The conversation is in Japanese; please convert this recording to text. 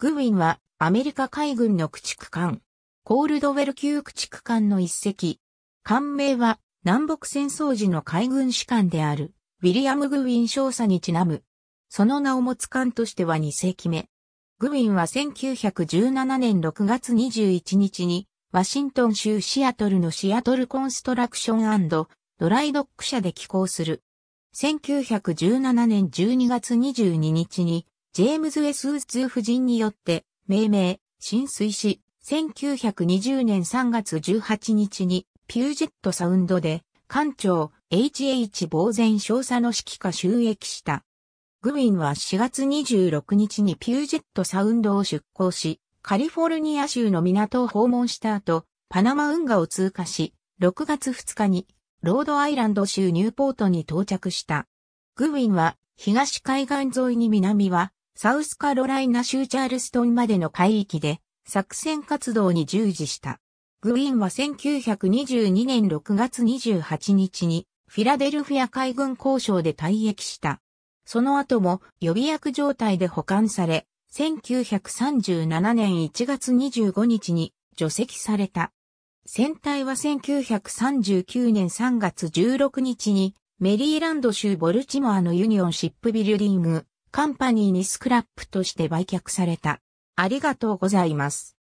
グウィンはアメリカ海軍の駆逐艦、コールドウェル級駆逐艦の一隻。艦名は南北戦争時の海軍士官であるウィリアム・グウィン少佐にちなむ。その名を持つ艦としては2世紀目。グウィンは1917年6月21日に、ワシントン州シアトルのシアトルコンストラクションドライドック社で寄港する。1917年12月22日にジェームズ・エス・ウッズ夫人によって命名、浸水し、1920年3月18日にピュージェットサウンドで艦長 H.H. 呆然少佐の指揮下収益した。グウィンは4月26日にピュージェットサウンドを出港し、カリフォルニア州の港を訪問した後、パナマ運河を通過し、6月2日にロードアイランド州ニューポートに到着した。グウィンは東海岸沿いに南はサウスカロライナ州チャールストンまでの海域で作戦活動に従事した。グウーンは1922年6月28日にフィラデルフィア海軍交渉で退役した。その後も予備役状態で保管され、1937年1月25日に除籍された。船体は1939年3月16日にメリーランド州ボルチモアのユニオンシップビルディングカンパニーにスクラップとして売却された。ありがとうございます。